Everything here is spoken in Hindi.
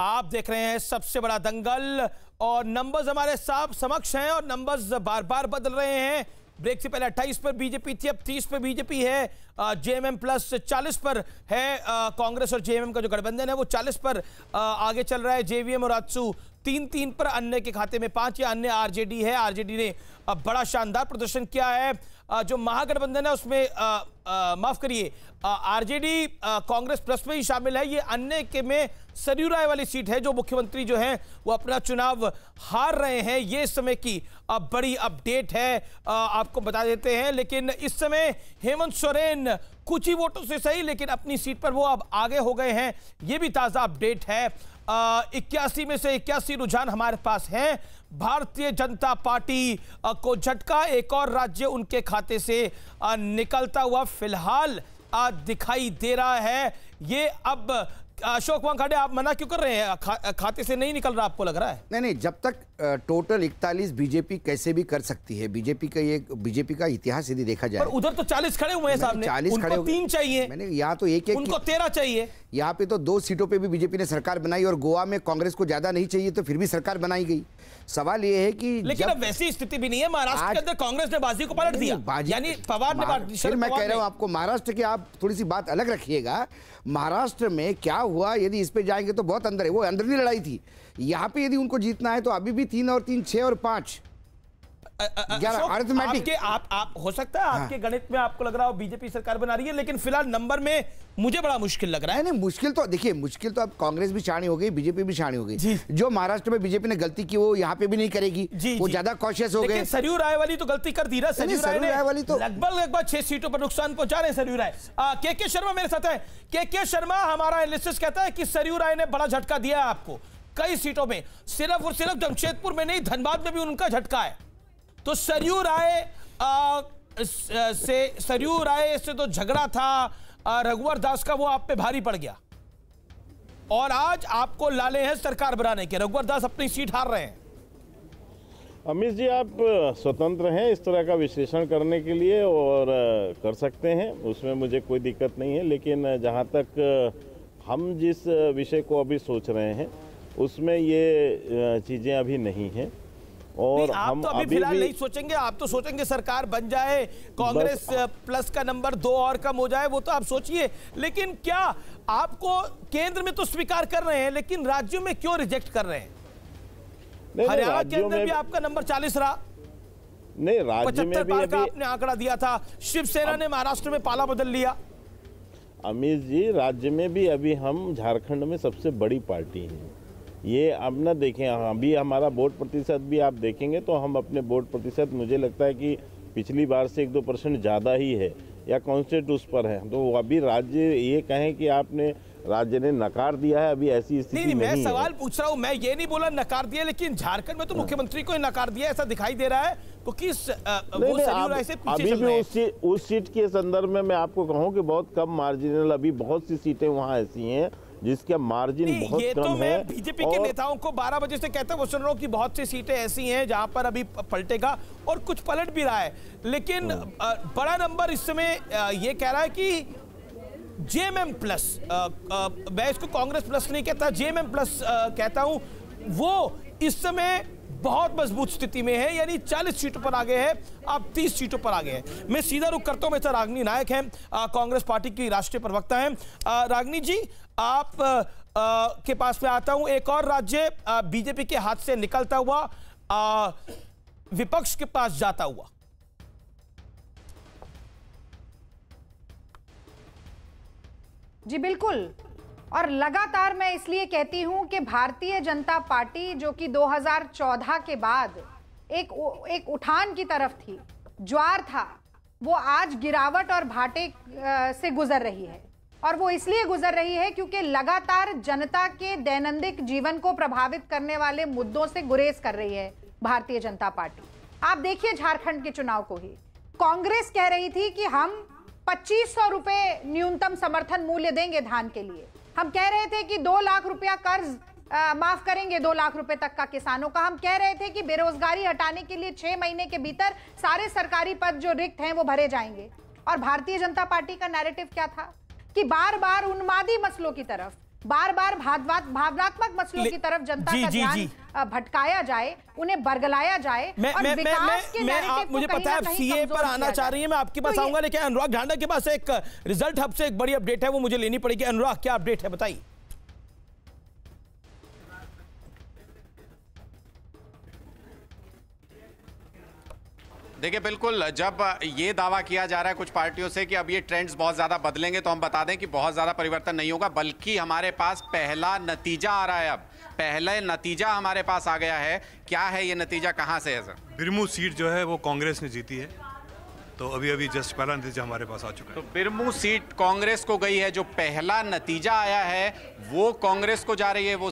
आप देख रहे हैं सबसे बड़ा दंगल और नंबर्स हमारे साफ समक्ष हैं और नंबर्स बार बार बदल रहे हैं ब्रेक से पहले 28 पर बीजेपी थी अब 30 पर बीजेपी है जेएमएम प्लस 40 पर है कांग्रेस और जेएमएम का जो गठबंधन है वो 40 पर आ, आगे चल रहा है जेवीएम और आजसू तीन तीन पर अन्य के खाते में पांच या अन्य आरजेडी है आरजेडी ने बड़ा शानदार प्रदर्शन किया है जो महागठबंधन है उसमें माफ करिए आरजेडी कांग्रेस प्लस में ही शामिल है ये अन्य के में सरयू राय वाली सीट है जो मुख्यमंत्री जो हैं वो अपना चुनाव हार रहे हैं ये इस समय की अब बड़ी अपडेट है आपको बता देते हैं लेकिन इस समय हेमंत सोरेन कुछ ही वोटों से सही लेकिन अपनी सीट पर वो अब आगे हो गए हैं ये भी ताज़ा अपडेट है इक्यासी में से इक्यासी रुझान हमारे पास हैं भारतीय जनता पार्टी को झटका एक और राज्य उनके खाते से निकलता हुआ फिलहाल दिखाई दे रहा है ये अब अशोक वांखाडे आप मना क्यों कर रहे हैं खा, खाते से नहीं निकल रहा आपको लग रहा है नहीं नहीं जब तक टोटल इकतालीस बीजेपी कैसे भी कर सकती है बीजेपी का ये बीजेपी का इतिहास यदि देखा जाए उधर तो चालीस खड़े हुए हैं सामने चालीस खड़े तीन चाहिए मैंने यहाँ तो एक उनको तेरह चाहिए यहाँ पे तो दो सीटों पर भी बीजेपी ने सरकार बनाई और गोवा में कांग्रेस को ज्यादा नहीं चाहिए तो फिर भी सरकार बनाई गई सवाल ये है कि लेकिन अब वैसी स्थिति भी नहीं है महाराष्ट्र के अंदर कांग्रेस ने बाजी को पलट दिया यानी पवार ने मैं कह रहा हूँ आपको महाराष्ट्र की आप थोड़ी सी बात अलग रखिएगा महाराष्ट्र में क्या हुआ यदि इस पे जाएंगे तो बहुत अंदर है वो अंदर अंदरली लड़ाई थी यहाँ पे यदि उनको जीतना है तो अभी भी तीन और तीन छः और पाँच आपके आप आप हो सकता है हाँ। आपके गणित में आपको लग रहा हो बीजेपी सरकार बना रही है लेकिन फिलहाल नंबर में मुझे बड़ा मुश्किल लग रहा है नहीं मुश्किल तो देखिए मुश्किल तो अब कांग्रेस भी छाणी हो गई बीजेपी भी छाणी हो गई जो महाराष्ट्र में बीजेपी ने गलती की वो यहाँ पे भी नहीं करेगी वो ज्यादा कॉशियस हो गए सरयू राय वाली तो गलती कर दी रहा सरयू राय वाली तो लगभग लगभग छह सीटों पर नुकसान पहुंचा रहे सरयू राय के के शर्मा मेरे साथ है के के शर्मा हमारा एनालिसिस कहता है कि सरयू राय ने बड़ा झटका दिया है आपको कई सीटों में सिर्फ और सिर्फ जमशेदपुर में नहीं धनबाद में भी उनका झटका है तो सरयू राय से सरयू राय से तो झगड़ा था रघुवर दास का वो आप पे भारी पड़ गया और आज आपको लाले हैं सरकार बनाने के रघुवर दास अपनी सीट हार रहे हैं अमित जी आप स्वतंत्र हैं इस तरह का विश्लेषण करने के लिए और कर सकते हैं उसमें मुझे कोई दिक्कत नहीं है लेकिन जहाँ तक हम जिस विषय को अभी सोच रहे हैं उसमें ये चीज़ें अभी नहीं हैं और आप हम तो अभी, अभी फिलहाल नहीं सोचेंगे आप तो सोचेंगे सरकार बन जाए कांग्रेस प्लस का नंबर दो और कम हो जाए वो तो आप सोचिए लेकिन क्या आपको केंद्र में तो स्वीकार कर रहे हैं लेकिन राज्यों में क्यों रिजेक्ट कर रहे हैं हरियाणा के अंदर भी आपका नंबर चालीस रहा नहीं राज्य में भी अभी आपने आंकड़ा दिया था शिवसेना ने महाराष्ट्र में पाला बदल लिया अमित जी राज्य में भी अभी हम झारखंड में सबसे बड़ी पार्टी हैं ये अब ना देखें हाँ, अभी हमारा वोट प्रतिशत भी आप देखेंगे तो हम अपने वोट प्रतिशत मुझे लगता है कि पिछली बार से एक दो परसेंट ज़्यादा ही है या कॉन्स्टेंट उस पर है तो अभी राज्य ये कहें कि आपने राज्य ने नकार दिया है अभी ऐसी स्थिति नहीं, नहीं, मैं नहीं सवाल पूछ रहा हूँ मैं ये नहीं बोला नकार दिया लेकिन झारखंड में तो हाँ। मुख्यमंत्री को नकार दिया ऐसा दिखाई दे रहा है तो किस नहीं, अभी भी उस उस सीट के संदर्भ में मैं आपको कहूँ कि बहुत कम मार्जिनल अभी बहुत सी सीटें वहाँ ऐसी हैं जिसके मार्जिन बहुत ये कम तो है बीजेपी के नेताओं को 12 बजे से कहते हैं वो कि बहुत सी सीटें ऐसी हैं जहां पर अभी पलटेगा और कुछ पलट भी रहा है लेकिन हाँ। बड़ा नंबर इस समय ये कह रहा है कि जेएमएम प्लस मैं इसको कांग्रेस प्लस नहीं कहता जेएमएम प्लस कहता हूं वो इस समय बहुत मजबूत स्थिति में है यानी चालीस सीटों पर आगे है आप तीस सीटों पर आगे है मैं सीधा रुख करता हूं मैं तो रागनी नायक हैं कांग्रेस पार्टी की राष्ट्रीय प्रवक्ता हैं रागनी जी आप आ, के पास में आता हूं एक और राज्य बीजेपी के हाथ से निकलता हुआ आ, विपक्ष के पास जाता हुआ जी बिल्कुल और लगातार मैं इसलिए कहती हूं कि भारतीय जनता पार्टी जो कि 2014 के बाद एक एक उठान की तरफ थी ज्वार था वो आज गिरावट और भाटे से गुजर रही है और वो इसलिए गुजर रही है क्योंकि लगातार जनता के दैनंदिक जीवन को प्रभावित करने वाले मुद्दों से गुरेज कर रही है भारतीय जनता पार्टी आप देखिए झारखंड के चुनाव को ही कांग्रेस कह रही थी कि हम पच्चीस सौ न्यूनतम समर्थन मूल्य देंगे धान के लिए हम कह रहे थे कि दो लाख रुपया कर्ज माफ करेंगे दो लाख रुपए तक का किसानों का हम कह रहे थे कि बेरोजगारी हटाने के लिए छह महीने के भीतर सारे सरकारी पद जो रिक्त हैं वो भरे जाएंगे और भारतीय जनता पार्टी का नैरेटिव क्या था कि बार बार उन्मादी मसलों की तरफ बार बार भावनात्मक मसलों की तरफ जनता जी, का जी, भटकाया जाए उन्हें बरगलाया जाए मैं, और मैं, विकास मैं, के मैं, आप, मुझे पता है सीए पर आना चाह रही है मैं आपके तो पास तो आऊंगा लेकिन अनुराग ढांडा के पास एक रिजल्ट हब से एक बड़ी अपडेट है वो मुझे लेनी पड़ेगी अनुराग क्या अपडेट है बताइए देखिए बिल्कुल जब ये दावा किया जा रहा है कुछ पार्टियों से कि अब ये ट्रेंड्स बहुत ज़्यादा बदलेंगे तो हम बता दें कि बहुत ज़्यादा परिवर्तन नहीं होगा बल्कि हमारे पास पहला नतीजा आ रहा है अब पहले नतीजा हमारे पास आ गया है क्या है ये नतीजा कहाँ से है सर बिरमू सीट जो है वो कांग्रेस ने जीती है तो अभी अभी जस्ट पहला नतीजा हमारे पास आ चुका है तो बिरमू सीट कांग्रेस को गई है जो पहला नतीजा आया है वो कांग्रेस को जा रही है वो